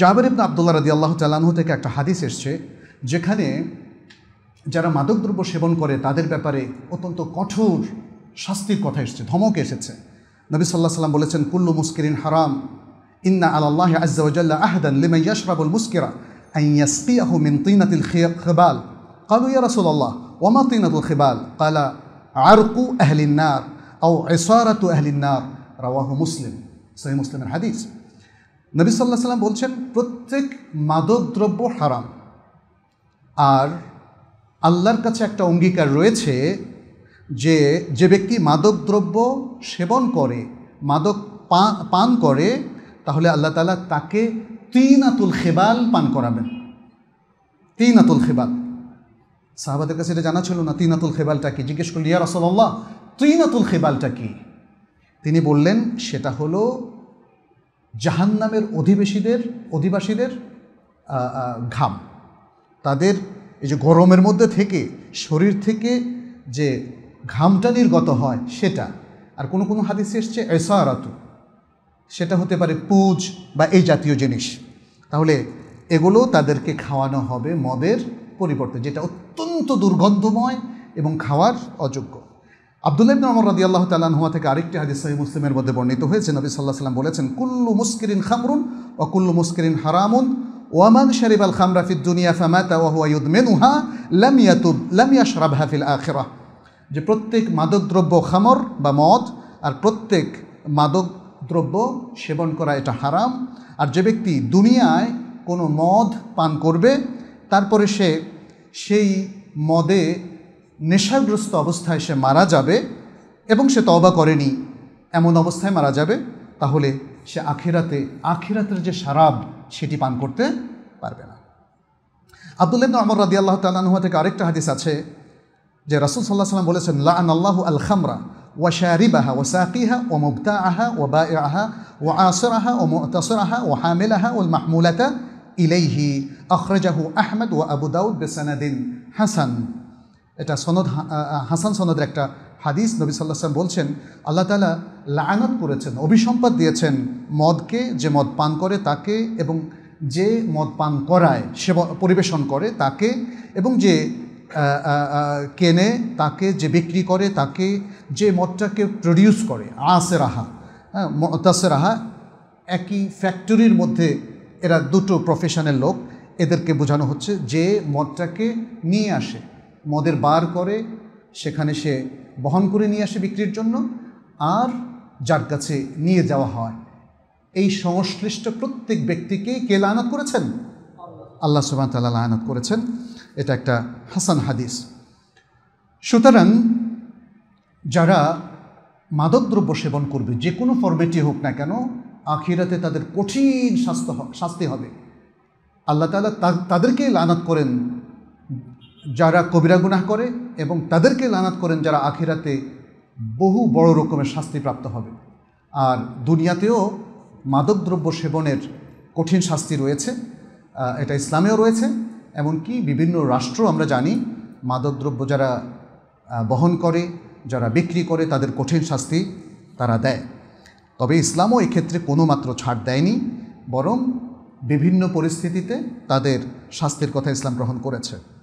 জাবের ইবনা আবদুল্লাহ রাদি আল্লাহ তাল্লাহ থেকে একটা হাদিস এসছে যেখানে যারা মাদকদ্রব্য সেবন করে তাদের ব্যাপারে অত্যন্ত কঠোর শাস্তির কথা এসছে ধমক এসেছে নবী সাল্লাহ সাল্লাম বলেছেন কুল্লু মুস্কিরিন হারাম ইন্না আল্লাহ আজ্জাল্লাহ আহদান লিমা ইয়াশরাবুল মুস্কিরা আইয়াসকিয়াহু মিন তিনাতিল খেবাল قالوا يا رسول الله وما طينة الخبال قال عرق أهل النار أو عصارة أهل النار رواه মুসলিম صحيح মুসলিমের হাদিস নবী সাল্লাহ সাল্লাম বলছেন প্রত্যেক মাদকদ্রব্য হারাম আর আল্লাহর কাছে একটা অঙ্গীকার রয়েছে যে যে ব্যক্তি মাদকদ্রব্য সেবন করে মাদক পান করে তাহলে আল্লাহ তালা তাকে তিন আতুল খেবাল পান করাবেন তিন আতুল খেবাল সাহাবাদের কাছে এটা জানা ছিল না তিন আতুল খেবালটা কি জিজ্ঞেস করলিয়া ইয়া রসল্লাহ তিন আতুল খেবালটা কি তিনি বললেন সেটা হলো জাহান্নামের অধিবেশীদের অধিবাসীদের ঘাম তাদের এই যে গরমের মধ্যে থেকে শরীর থেকে যে ঘামটা নির্গত হয় সেটা আর কোনো কোনো হাদিসে এসছে এসারাতু সেটা হতে পারে পুজ বা এই জাতীয় জিনিস তাহলে এগুলো তাদেরকে খাওয়ানো হবে মদের পরিবর্তে যেটা অত্যন্ত দুর্গন্ধময় এবং খাওয়ার অযোগ্য আবদুল্লাহ ইবনে ওমর রাদিয়াল্লাহু তাআলা আনহু থেকে আরেকটি হাদিস সহিহ মুসলিমের মধ্যে বর্ণিত হয়েছে নবী সাল্লাল্লাহু সাল্লাম বলেছেন কুল্লু মুসকিরিন খামরুন ওয়া কুল্লু মুসকিরিন হারামুন ওয়ামান শারিবাল খামরা ফিদ দুনিয়া ফামাতা ওয়া হুয়া ইউদমিনুহা লাম ইয়াতুব লাম ইয়াশরাবহা ফিল আখিরাহ যে প্রত্যেক মাদকদ্রব্য খামর বা মদ আর প্রত্যেক মাদক দ্রব্য সেবন করা এটা হারাম আর যে ব্যক্তি দুনিয়ায় কোনো মদ পান করবে তারপরে সে সেই মদে নেশাগ্রস্ত অবস্থায় সে মারা যাবে এবং সে তবা করেনি এমন অবস্থায় মারা যাবে তাহলে সে আখেরাতে আখেরাতের যে সারাব সেটি পান করতে পারবে না আবদুল্লাহ আমর রাদি আল্লাহ তালাহুয়া থেকে আরেকটা হাদিস আছে যে রাসুল সাল্লাহ সাল্লাম বলেছেন লা আল্লাহ আল খামরা ওয়া শারিবাহা ওয়া সাকিহা ও মুবতা আহা ও বা আহা ও আসর আহা ও মোতাসর আহা ও হামেল আহা উল মাহমুলাতা ইলাইহি আখরাজাহু আহমেদ ও আবু হাসান এটা সনদ হাসান সনদের একটা হাদিস নবী সাল্লাহ সাল্লাম বলছেন আল্লাহ তালা লায়ানত করেছেন অভিসম্পাদ দিয়েছেন মদকে যে মদ পান করে তাকে এবং যে মদ পান করায় সে পরিবেশন করে তাকে এবং যে কেনে তাকে যে বিক্রি করে তাকে যে মদটাকে প্রডিউস করে আসে রাহা হ্যাঁ মতাসে রাহা একই ফ্যাক্টরির মধ্যে এরা দুটো প্রফেশনের লোক এদেরকে বোঝানো হচ্ছে যে মদটাকে নিয়ে আসে মদের বার করে সেখানে সে বহন করে নিয়ে আসে বিক্রির জন্য আর যার কাছে নিয়ে যাওয়া হয় এই সংশ্লিষ্ট প্রত্যেক ব্যক্তিকে কে লায়নাত করেছেন আল্লাহ সুবাহ তাল্লাহ লায়নাত করেছেন এটা একটা হাসান হাদিস সুতরাং যারা মাদকদ্রব্য সেবন করবে যে কোনো ফর্মেটি হোক না কেন আখিরাতে তাদের কঠিন শাস্তি হবে আল্লাহ তালা তাদেরকেই লানাত করেন যারা কবিরা গুনাহ করে এবং তাদেরকে লানাত করেন যারা আখিরাতে বহু বড় রকমের শাস্তি প্রাপ্ত হবে আর দুনিয়াতেও মাদকদ্রব্য সেবনের কঠিন শাস্তি রয়েছে এটা ইসলামেও রয়েছে এমনকি বিভিন্ন রাষ্ট্র আমরা জানি মাদকদ্রব্য যারা বহন করে যারা বিক্রি করে তাদের কঠিন শাস্তি তারা দেয় তবে ইসলামও এক্ষেত্রে কোনো মাত্র ছাড় দেয়নি বরং বিভিন্ন পরিস্থিতিতে তাদের শাস্তির কথা ইসলাম গ্রহণ করেছে